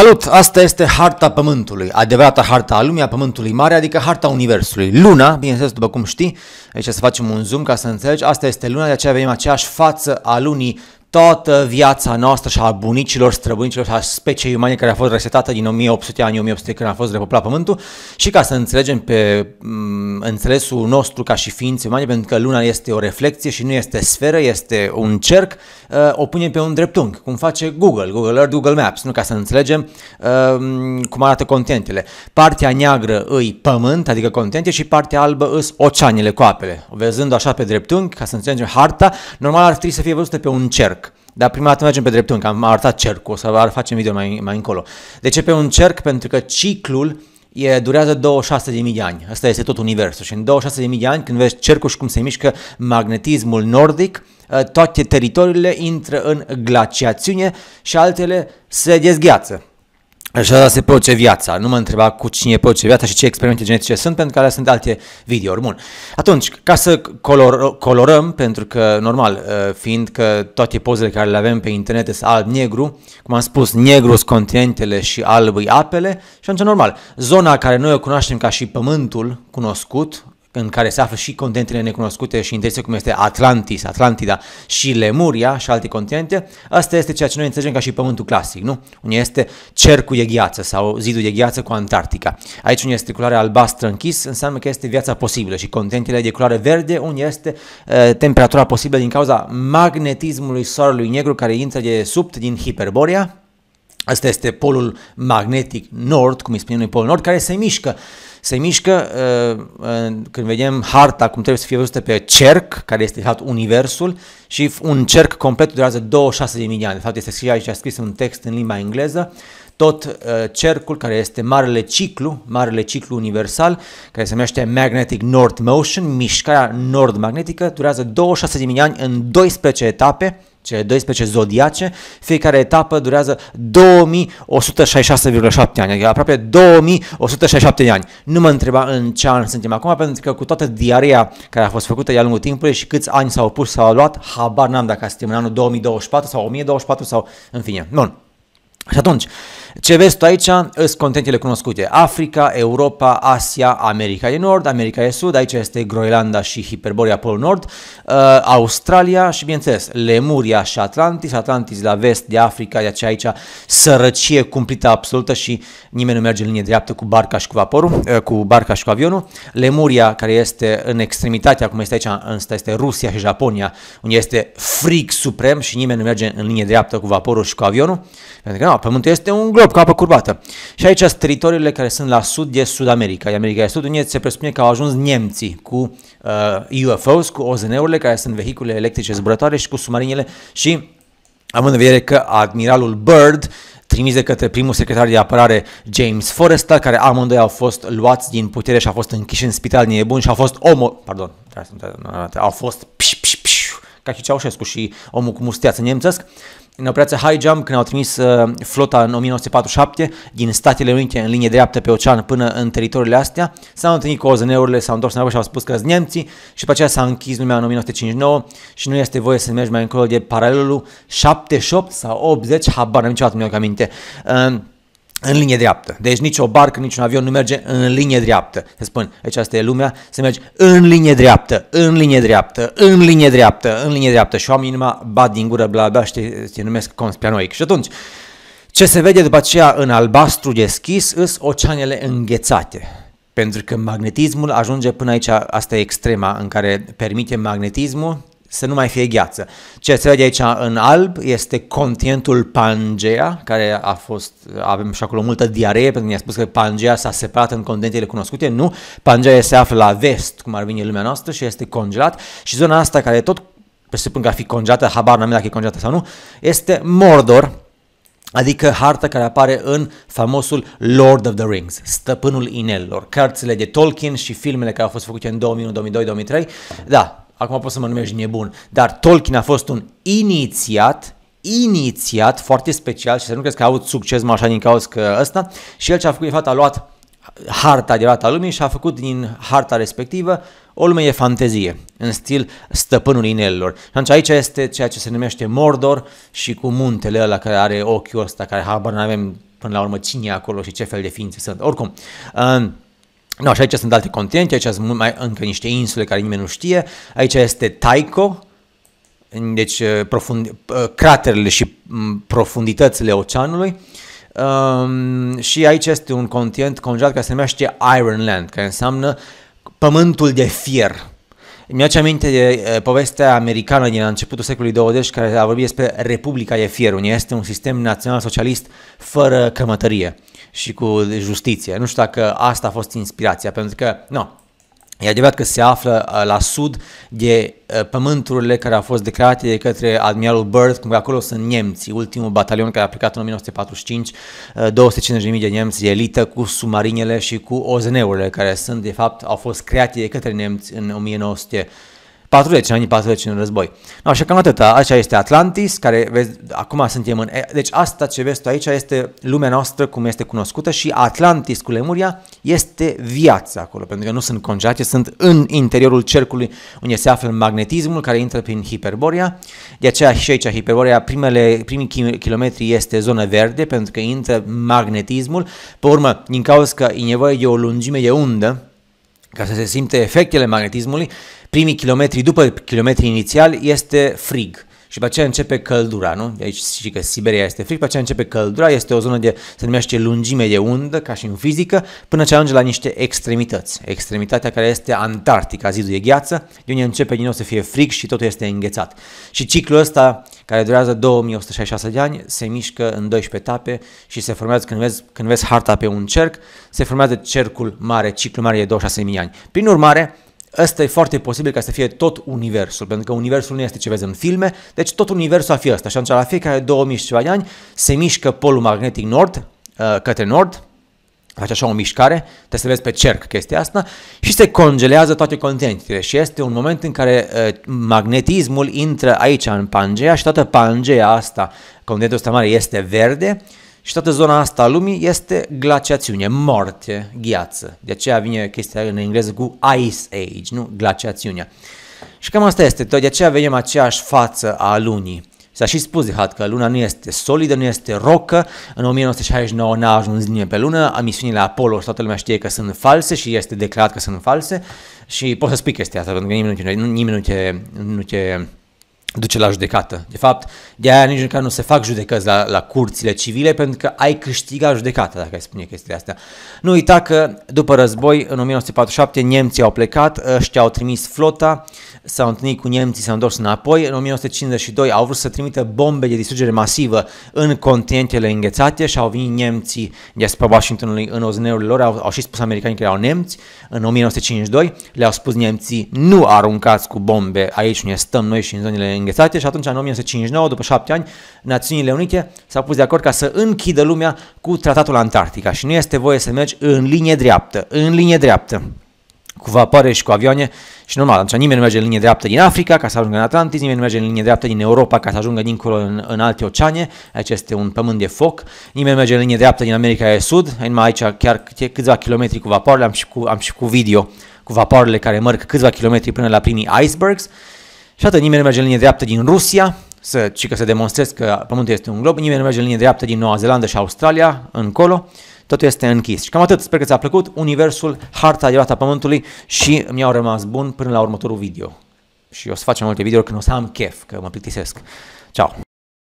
Salut! Asta este harta Pământului, adevărata harta a lumii, a Pământului Mare, adică harta Universului. Luna, bineînțeles, după cum știi, aici să facem un zoom ca să înțelegi, asta este luna, de aceea avem aceeași față a lunii toată viața noastră și a bunicilor, străbunicilor și a speciei umane care a fost resetată din 1800 ani, 1800 când a fost repoplat Pământul și ca să înțelegem pe mm, înțelesul nostru ca și ființe umane, pentru că Luna este o reflexie și nu este sferă, este un cerc, eh, o punem pe un dreptunghi, cum face Google, Google Earth, Google Maps, nu ca să înțelegem eh, cum arată continentele. Partea neagră îi pământ, adică continente, și partea albă îs oceanele cu apele. Văzând așa pe dreptunghi, ca să înțelegem harta, normal ar trebui să fie văzută pe un cerc dar prima dată mergem pe dreptunghi, că am arătat cercul, o să facem video mai, mai încolo. De deci ce pe un cerc? Pentru că ciclul e, durează 26.000 de ani. Asta este tot universul. Și în 26.000 de ani, când vezi cercul și cum se mișcă magnetismul nordic, ă, toate teritoriile intră în glaciațiune și altele se dezgheață. Așa se produce viața. Nu mă întreba cu cine produce viața și ce experimente genetice sunt, pentru că alea sunt alte videouri. Bun. Atunci, ca să color, colorăm, pentru că, normal, uh, fiind că toate pozele care le avem pe internet sunt alb-negru, cum am spus, negru sunt continentele și albui apele, și atunci, normal, zona care noi o cunoaștem ca și pământul cunoscut, în care se află și continentele necunoscute și interese cum este Atlantis, Atlantida și Lemuria și alte continente, asta este ceea ce noi înțelegem ca și pământul clasic, nu? Unde este cercul de gheață sau zidul de gheață cu Antarctica. Aici unde este culoarea albastră închis înseamnă că este viața posibilă și continentele de culoare verde unde este uh, temperatura posibilă din cauza magnetismului soarelui negru care intră de sub din Hiperborea, Asta este polul magnetic nord, cum îi spunem noi, polul nord, care se mișcă se mișcă, uh, când vedem harta, cum trebuie să fie văzută pe cerc, care este de fapt universul, și un cerc complet durează 26 de mii de ani. De fapt, este scris aici, a scris un text în limba engleză, tot uh, cercul care este marele ciclu, marele ciclu universal, care se numește Magnetic North Motion, mișcarea nord-magnetică, durează 26 de mii de ani în 12 etape, cele 12 zodiace, fiecare etapă durează 2166,7 ani, adică aproape 2167 de ani. Nu mă întreba în ce an suntem acum, pentru că cu toată diarea care a fost făcută de-a lungul timpului și câți ani s-au pus, sau au luat, habar n-am dacă suntem în anul 2024 sau 1024 sau în fine. Bun. Și atunci, ce vezi tu aici sunt continentele cunoscute. Africa, Europa, Asia, America de Nord, America de Sud, aici este Groenlanda și Hiperborea Polul Nord, uh, Australia și, bineînțeles, Lemuria și Atlantis, Atlantis la vest de Africa, de aceea aici sărăcie cumplită absolută și nimeni nu merge în linie dreaptă cu barca și cu vaporul, uh, cu barca și cu avionul. Lemuria, care este în extremitatea, cum este aici, asta este Rusia și Japonia, unde este frig suprem și nimeni nu merge în linie dreaptă cu vaporul și cu avionul, pentru că nu, no, pământul este un glob cu apă curbată. Și aici sunt teritoriile care sunt la sud de Sud America. America de Sud, unde se presupune că au ajuns nemții cu uh, UFOs, cu OZN-urile, care sunt vehicule electrice zburătoare și cu submarinele și având în vedere că admiralul Bird trimis de către primul secretar de apărare James Forrestal, care amândoi au fost luați din putere și a fost închiși în spital nebun și au fost omo... Pardon, au fost pș, pș, pș, ca și Ceaușescu și omul cu mustiață nemțesc, în operația High Jump, când au trimis uh, flota în 1947 din Statele Unite în linie dreaptă pe ocean până în teritoriile astea, s-au întâlnit cu OZN-urile, s-au întors înapoi și au spus că sunt nemții și după aceea s-a închis lumea în 1959 și nu este voie să mergi mai încolo de paralelul 78 sau 80, habar n-am mi-am aminte. Uh, în linie dreaptă. Deci nici o barcă, nici un avion nu merge în linie dreaptă. Se spun, aici asta e lumea, se merge în linie dreaptă, în linie dreaptă, în linie dreaptă, în linie dreaptă. Și oamenii numai bat din gură, bla, bla, știi, se numesc conspianoic. Și atunci, ce se vede după aceea în albastru deschis sunt oceanele înghețate. Pentru că magnetismul ajunge până aici, asta e extrema în care permite magnetismul să nu mai fie gheață. Ce se vede aici în alb este continentul Pangea, care a fost, avem și acolo multă diaree, pentru că mi a spus că Pangea s-a separat în continentele cunoscute. Nu, Pangea se află la vest, cum ar veni lumea noastră, și este congelat. Și zona asta, care tot presupun că ar fi congelată, habar n-am dacă e congelată sau nu, este Mordor, Adică harta care apare în famosul Lord of the Rings, Stăpânul Inelor, cărțile de Tolkien și filmele care au fost făcute în 2001, 2002, 2003. Da, acum poți să mă numești nebun, dar Tolkien a fost un inițiat, inițiat foarte special și să nu crezi că a avut succes mai așa din cauza că ăsta și el ce a făcut, de fapt a luat harta de a lumii și a făcut din harta respectivă o lume de fantezie, în stil stăpânul inelilor. Și atunci aici este ceea ce se numește Mordor și cu muntele ăla care are ochiul ăsta, care habar nu avem până la urmă cine e acolo și ce fel de ființe sunt. Oricum, uh, No, și aici sunt alte continente, aici sunt mai, încă niște insule care nimeni nu știe. Aici este Taiko, deci uh, profund, uh, craterele și mm, profunditățile oceanului. Um, și aici este un continent congelat care se numește Iron Land, care înseamnă pământul de fier mi ce aminte de povestea americană din începutul secolului 20 care a vorbit despre Republica de Fier, unde este un sistem național-socialist fără cămătărie și cu justiție. Nu știu dacă asta a fost inspirația, pentru că, nu, E adevărat că se află uh, la sud de uh, pământurile care au fost declarate de către admiralul Byrd, cum că acolo sunt nemții, ultimul batalion care a plecat în 1945, 250.000 uh, de nemți de elită cu submarinele și cu OZN-urile care sunt, de fapt, au fost create de către nemți în 1945. 40, în anii 40 în război. No, că cam atâta. Aici este Atlantis, care vezi, acum suntem în... Deci asta ce vezi tu aici este lumea noastră cum este cunoscută și Atlantis cu Lemuria este viața acolo, pentru că nu sunt congeate, sunt în interiorul cercului unde se află magnetismul care intră prin Hiperborea. De aceea și aici Hiperborea, primele, primii kilometri este zonă verde pentru că intră magnetismul. Pe urmă, din cauza că e nevoie de o lungime de undă, ca să se simte efectele magnetismului, primii kilometri după kilometrii inițiali este frig și pe aceea începe căldura, nu? Aici și că Siberia este fric, pe aceea începe căldura, este o zonă de, se numește lungime de undă, ca și în fizică, până ce ajunge la niște extremități. Extremitatea care este Antarctica, zidul e gheață, de unde începe din nou să fie fric și totul este înghețat. Și ciclul ăsta, care durează 2166 de ani, se mișcă în 12 etape și se formează, când vezi, când vezi harta pe un cerc, se formează cercul mare, ciclul mare de 26.000 ani. Prin urmare, Ăsta e foarte posibil ca să fie tot universul, pentru că universul nu este ce vezi în filme, deci tot universul ar fi ăsta. Și atunci, la fiecare 2000 și ceva de ani, se mișcă polul magnetic nord, uh, către nord, face așa o mișcare, te să vezi pe cerc chestia asta și se congelează toate continentele și este un moment în care uh, magnetismul intră aici în Pangea și toată Pangea asta, continentul ăsta mare este verde și toată zona asta a lumii este glaciațiune, moarte, gheață. De aceea vine chestia în engleză cu Ice Age, nu? Glaciațiunea. Și cam asta este, de aceea vedem aceeași față a lunii. S-a și spus de Hart că luna nu este solidă, nu este rocă. În 1969 n-a ajuns nimeni pe lună, misiunile Apollo și toată lumea știe că sunt false și este declarat că sunt false. Și poți să spui chestia asta, pentru că nimeni nu te, nimeni nu te, nu te duce la judecată. De fapt, de aia nici măcar nu se fac judecăți la, la curțile civile, pentru că ai câștigat judecata, dacă ai spune chestia asta. Nu uita că după război, în 1947, nemții au plecat, ăștia au trimis flota, s-au întâlnit cu nemții, s-au întors înapoi. În 1952 au vrut să trimită bombe de distrugere masivă în continentele înghețate și au venit nemții asupra Washingtonului în ozneurile lor, au, au și spus americanii că erau nemți. În 1952 le-au spus nemții nu aruncați cu bombe aici unde stăm noi și în zonele înghețate și atunci în 1959, după șapte ani, Națiunile Unite s-au pus de acord ca să închidă lumea cu Tratatul Antarctica și nu este voie să mergi în linie dreaptă, în linie dreaptă cu vapoare și cu avioane și normal, atunci nimeni nu merge în linie dreaptă din Africa ca să ajungă în Atlantic, nimeni nu merge în linie dreaptă din Europa ca să ajungă dincolo în, în alte oceane, aici este un pământ de foc, nimeni nu merge în linie dreaptă din America de Sud, numai aici chiar câțiva kilometri cu vapoarele, am și cu, am și cu video cu vapoarele care merg câțiva kilometri până la primii icebergs și atât, nimeni nu merge în linie dreaptă din Rusia, să, ci că să demonstrez că Pământul este un glob, nimeni nu merge în linie dreaptă din Noua Zeelandă și Australia încolo, totul este închis. Și cam atât, sper că ți-a plăcut Universul, harta adevărată a Pământului și mi-au rămas bun până la următorul video. Și o să facem multe videouri când o să am chef, că mă plictisesc. Ciao.